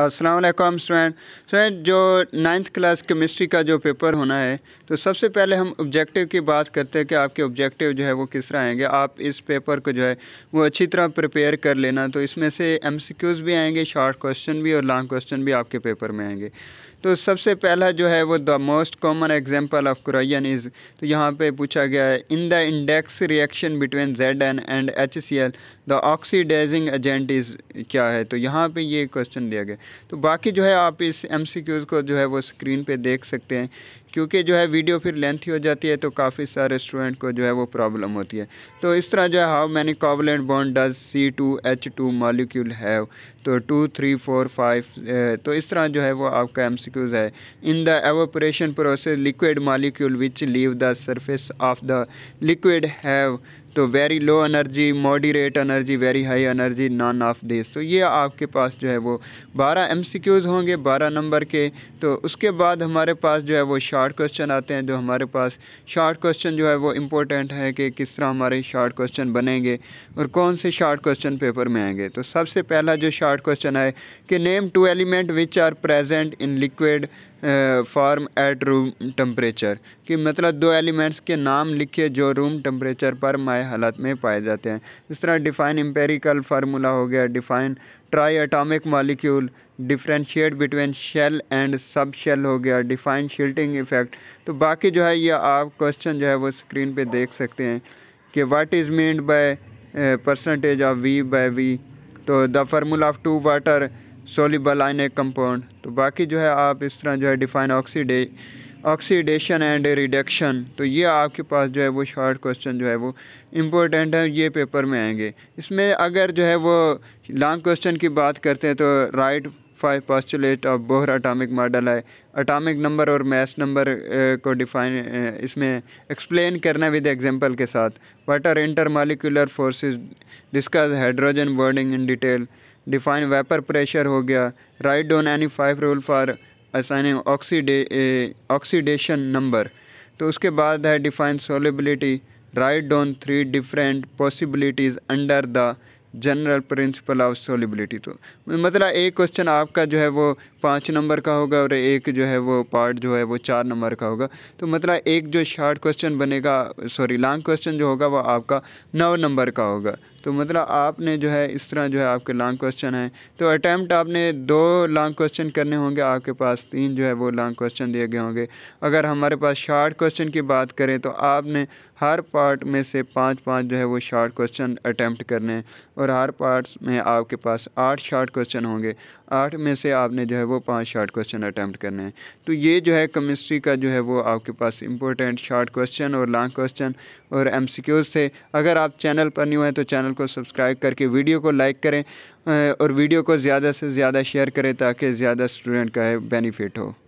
वालेकुम student student जो ninth class chemistry का जो पेपर होना है तो सबसे पहले हम ऑब्जेक्टिव की बात करते हैं कि आपके ऑब्जेक्टिव जो है वो किस तरह आएंगे आप इस पेपर को जो है वो अच्छी तरह प्रिपेयर कर लेना तो इसमें से एमसीक्यूज़ भी आएंगे शॉर्ट क्वेश्चन भी और लॉन्ग क्वेश्चन भी आपके पेपर में आएंगे तो सबसे पहला जो है वो the most common example of क्रोइन इज़ तो यहाँ पे पूछा गया है in the index reaction between Z N and H C L the oxidising agent is क्या है तो यहाँ पे ये क्वेश्चन दिया गया तो बाकी जो है आप इस एम सी क्यूज़ को जो है वो स्क्रीन पर देख सकते हैं क्योंकि जो है वीडियो फिर लेंथी हो जाती है तो काफ़ी सारे स्टूडेंट को जो है वो प्रॉब्लम होती है तो इस तरह जो है how many covalent bond does C two H two molecule have तो टू थ्री फोर फाइव तो इस तरह जो है वो आपका एम है in the evaporation process liquid molecule which leave the surface of the liquid have तो very low energy moderate energy very high energy none of this तो ये आपके पास जो है वो बारह एम सी क्यूज़ होंगे बारह नंबर के तो उसके बाद हमारे पास जो है वो शार्ट क्वेश्चन आते हैं जो हमारे पास शार्ट क्वेश्चन जो है वो इम्पोर्टेंट है कि किस तरह हमारे शार्ट क्वेश्चन बनेंगे और कौन से शार्ट क्वेश्चन पेपर में आएंगे तो सबसे पहला जो शार्ट क्वेश्चन है कि name two element which are present in liquid form at room temperature कि मतलब दो एलिमेंट्स के नाम लिखिए जो रूम टम्परेचर पर माय हालत में पाए जाते हैं इस तरह डिफाइन एम्पेरिकल फार्मूला हो गया define triatomic molecule differentiate between shell and subshell हो गया डिफाइन शिल्टिंग इफेक्ट तो बाकी जो है ये आप क्वेश्चन जो है वो स्क्रीन पर देख सकते हैं कि what is meant by percentage of V by V तो the formula of two water soluble compound तो बाकी जो है आप इस तरह जो है define oxide oxidation and reduction तो ये आपके पास जो है वो शॉर्ट क्वेश्चन जो है वो इम्पोर्टेंट है ये पेपर में आएंगे इसमें अगर जो है वो लॉन्ग क्वेश्चन की बात करते हैं तो write five postulate of Bohr atomic model है अटामिक नंबर और मैस नंबर को डिफाइन इसमें एक्सप्लेन करना विद एग्जांपल के साथ water intermolecular forces discuss hydrogen bonding in detail define vapour pressure हो गया write down any five rule for assigning oxide oxidation number तो उसके बाद है define solubility write down three different possibilities under the general principle of solubility तो मतलब एक question आपका जो है वो पाँच नंबर का होगा और एक जो है वो पार्ट जो है वो चार नंबर का होगा तो मतलब एक जो शार्ट क्वेश्चन बनेगा सॉरी लॉन्ग क्वेश्चन जो होगा वो आपका नौ नंबर का होगा तो मतलब आपने जो है इस तरह जो है आपके लॉन्ग क्वेश्चन हैं तो अटैम्प्ट आपने दो लॉन्ग क्वेश्चन करने होंगे आपके पास तीन जो है वो लॉन्ग क्वेश्चन दिए गए होंगे अगर हमारे पास शार्ट क्वेश्चन की बात करें तो आपने हर पार्ट में से पाँच पाँच जो है वो शार्ट क्वेश्चन अटैम्प्ट करने हैं और हर पार्ट में आपके पास आठ शार्ट क्वेश्चन होंगे आठ में से आपने जो है वो पाँच शार्ट क्वेश्चन अटैम्प्ट करने हैं तो ये जो है कमिस्ट्री का जो है वो आपके पास इंपॉर्टेंट शार्ट क्वेश्चन और लॉन्ग क्वेश्चन और एम थे अगर आप चैनल पर न्यू हैं तो चैनल को सब्सक्राइब करके वीडियो को लाइक करें और वीडियो को ज़्यादा से ज़्यादा शेयर करें ताकि ज़्यादा स्टूडेंट का बेनिफिट हो